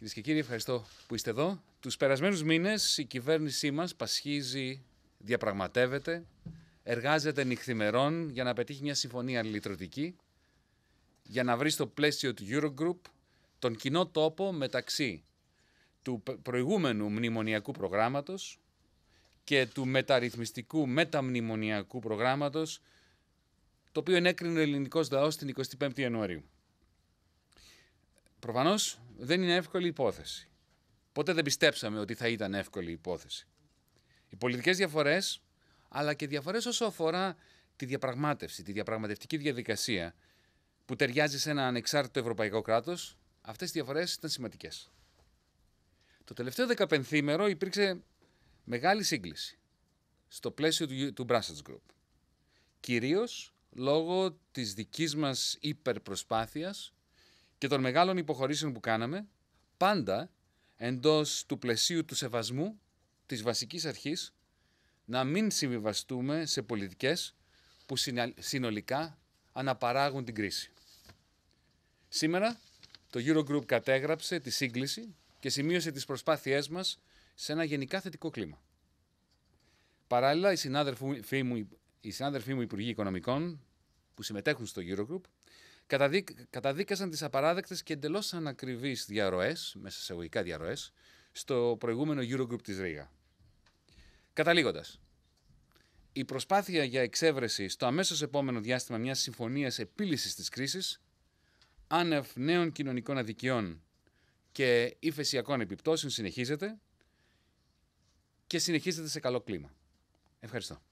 Κυρίες και κύριοι, ευχαριστώ που είστε εδώ. Τους περασμένους μήνες η κυβέρνησή μας πασχίζει, διαπραγματεύεται, εργάζεται νυχθημερών για να πετύχει μια συμφωνία λιτρωτική για να βρει στο πλαίσιο του Eurogroup τον κοινό τόπο μεταξύ του προηγούμενου μνημονιακού προγράμματος και του μεταρρυθμιστικού μεταμνημονιακού προγράμματος το οποίο ενέκρινε ο ελληνικός λαός την 25η Ιανουαρίου. Προφανώς δεν είναι εύκολη υπόθεση. Ποτέ δεν πιστέψαμε ότι θα ήταν εύκολη υπόθεση. Οι πολιτικές διαφορές, αλλά και διαφορές όσο αφορά τη διαπραγμάτευση, τη διαπραγματευτική διαδικασία που ταιριάζει σε ένα ανεξάρτητο ευρωπαϊκό κράτος, αυτές οι διαφορές ήταν σημαντικές. Το τελευταίο δεκαπενθήμερο υπήρξε μεγάλη σύγκληση στο πλαίσιο του, του Group. Κυρίως λόγω της δικής μας υπερπροσπάθειας και των μεγάλων υποχωρήσεων που κάναμε, πάντα εντός του πλαισίου του σεβασμού της βασικής αρχής να μην συμβιβαστούμε σε πολιτικές που συνολικά αναπαράγουν την κρίση. Σήμερα το Eurogroup κατέγραψε τη σύγκληση και σημείωσε τις προσπάθειές μας σε ένα γενικά θετικό κλίμα. Παράλληλα, οι συνάδελφοί μου, οι συνάδελφοί μου Υπουργοί Οικονομικών που συμμετέχουν στο Eurogroup καταδίκασαν τις απαράδεκτες και εντελώς ανακριβείς διαρροές, μέσα σε εγωγικά διαρροές, στο προηγούμενο Eurogroup της Ρήγα. Καταλήγοντας, η προσπάθεια για εξέβρεση στο αμέσως επόμενο διάστημα μιας συμφωνίας επίλυσης της κρίσης, άνευ νέων κοινωνικών αδικιών και ύφεσιακών επιπτώσεων συνεχίζεται και συνεχίζεται σε καλό κλίμα. Ευχαριστώ.